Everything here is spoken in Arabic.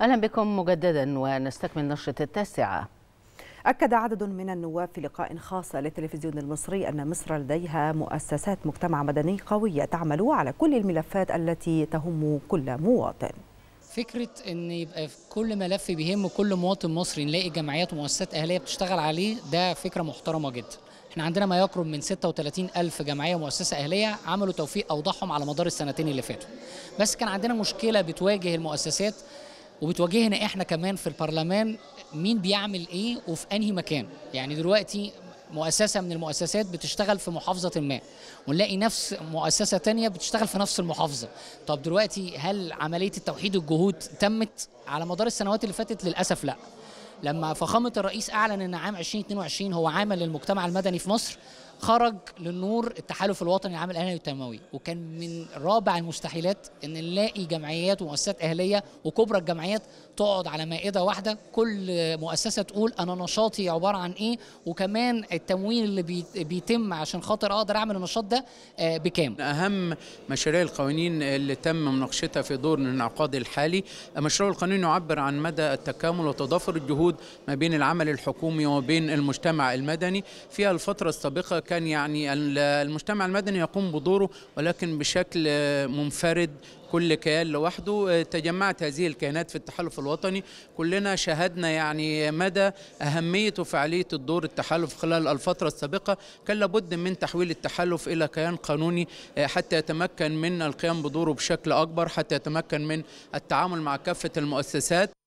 أهلا بكم مجددا ونستكمل نشرة التاسعة أكد عدد من النواب في لقاء خاص للتلفزيون المصري أن مصر لديها مؤسسات مجتمع مدني قوية تعمل على كل الملفات التي تهم كل مواطن فكرة ان يبقى في كل ملف بيهم كل مواطن مصري نلاقي جمعيات ومؤسسات اهلية بتشتغل عليه ده فكرة محترمة جدا احنا عندنا ما يقرب من 36 ألف جمعية ومؤسسة أهلية عملوا توفيق أوضاعهم على مدار السنتين اللي فاتوا بس كان عندنا مشكلة بتواجه المؤسسات وبتواجهنا احنا كمان في البرلمان مين بيعمل ايه وفي انهي مكان يعني دلوقتي مؤسسة من المؤسسات بتشتغل في محافظة ما ونلاقي نفس مؤسسة تانية بتشتغل في نفس المحافظة طب دلوقتي هل عملية التوحيد الجهود تمت على مدار السنوات اللي فاتت للأسف لا لما فخامة الرئيس أعلن أن عام 2022 هو عامل للمجتمع المدني في مصر خرج للنور التحالف الوطني العام الاهلي والتنموي وكان من رابع المستحيلات ان نلاقي جمعيات ومؤسسات اهليه وكبرى الجمعيات تقعد على مائده واحده كل مؤسسه تقول انا نشاطي عباره عن ايه وكمان التمويل اللي بيتم عشان خاطر اقدر اعمل النشاط ده آه، بكام اهم مشاريع القوانين اللي تم مناقشتها في دور الانعقاد الحالي مشروع القانون يعبر عن مدى التكامل وتضافر الجهود ما بين العمل الحكومي وما بين المجتمع المدني في الفتره السابقه كان يعني المجتمع المدني يقوم بدوره ولكن بشكل منفرد كل كيان لوحده آه، تجمعت هذه الكيانات في التحالف الوطني كلنا شاهدنا يعني مدى أهمية وفعالية الدور التحالف خلال الفترة السابقة كان لابد من تحويل التحالف إلى كيان قانوني آه، حتى يتمكن من القيام بدوره بشكل أكبر حتى يتمكن من التعامل مع كافة المؤسسات